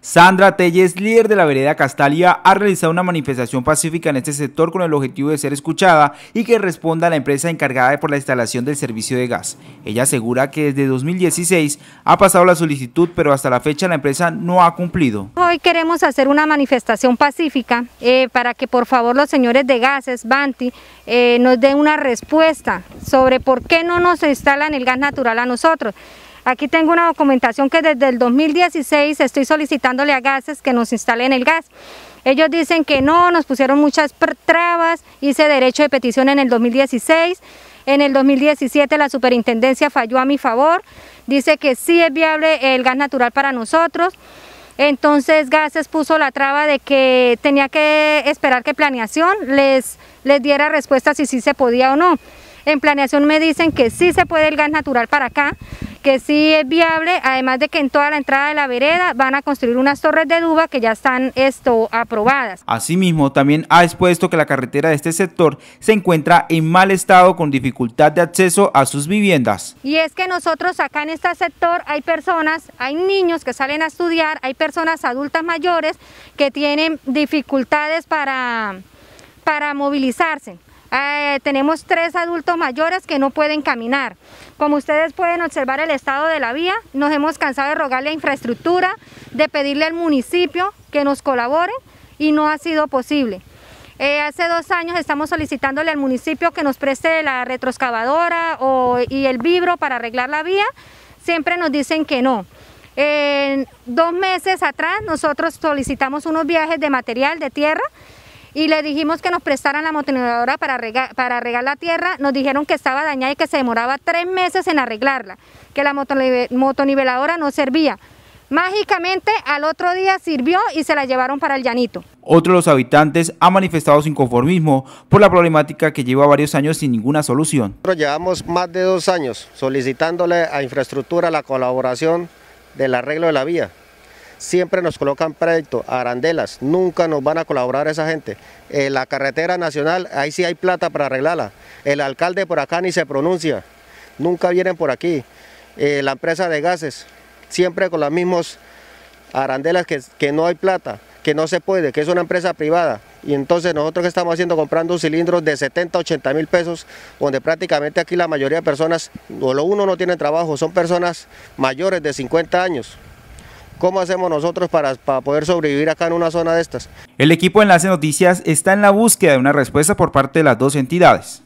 Sandra Telles, líder de la vereda Castalia, ha realizado una manifestación pacífica en este sector con el objetivo de ser escuchada y que responda a la empresa encargada por la instalación del servicio de gas. Ella asegura que desde 2016 ha pasado la solicitud, pero hasta la fecha la empresa no ha cumplido. Hoy queremos hacer una manifestación pacífica eh, para que por favor los señores de gases, Banti, eh, nos den una respuesta sobre por qué no nos instalan el gas natural a nosotros. Aquí tengo una documentación que desde el 2016 estoy solicitándole a gases que nos instalen el gas. Ellos dicen que no, nos pusieron muchas trabas, hice derecho de petición en el 2016, en el 2017 la superintendencia falló a mi favor, dice que sí es viable el gas natural para nosotros, entonces Gases puso la traba de que tenía que esperar que planeación les, les diera respuesta si sí se podía o no. En planeación me dicen que sí se puede el gas natural para acá, que sí es viable, además de que en toda la entrada de la vereda van a construir unas torres de duva que ya están esto aprobadas. Asimismo, también ha expuesto que la carretera de este sector se encuentra en mal estado con dificultad de acceso a sus viviendas. Y es que nosotros acá en este sector hay personas, hay niños que salen a estudiar, hay personas adultas mayores que tienen dificultades para, para movilizarse. Eh, tenemos tres adultos mayores que no pueden caminar. Como ustedes pueden observar el estado de la vía, nos hemos cansado de rogarle a infraestructura, de pedirle al municipio que nos colabore y no ha sido posible. Eh, hace dos años estamos solicitándole al municipio que nos preste la retroexcavadora o, y el vibro para arreglar la vía, siempre nos dicen que no. dos meses atrás nosotros solicitamos unos viajes de material de tierra y le dijimos que nos prestaran la motoniveladora para, regar la tierra, nos dijeron que estaba dañada y que se demoraba tres meses en arreglarla, que la motoniveladora no servía. Mágicamente al otro día sirvió y se la llevaron para el llanito. Otro de los habitantes ha manifestado su inconformismo por la problemática que lleva varios años sin ninguna solución. llevamos más de dos años solicitándole a infraestructura la colaboración del arreglo de la vía siempre nos colocan proyectos, arandelas, nunca nos van a colaborar esa gente. Eh, la carretera nacional, ahí sí hay plata para arreglarla. El alcalde por acá ni se pronuncia, nunca vienen por aquí. Eh, la empresa de gases, siempre con las mismas arandelas que, que no hay plata, que no se puede, que es una empresa privada. Y entonces nosotros que estamos haciendo comprando cilindros de 70, 80 mil pesos, donde prácticamente aquí la mayoría de personas, o lo uno no tiene trabajo, son personas mayores de 50 años. ¿Cómo hacemos nosotros para, poder sobrevivir acá en una zona de estas? El equipo Enlace Noticias está en la búsqueda de una respuesta por parte de las dos entidades.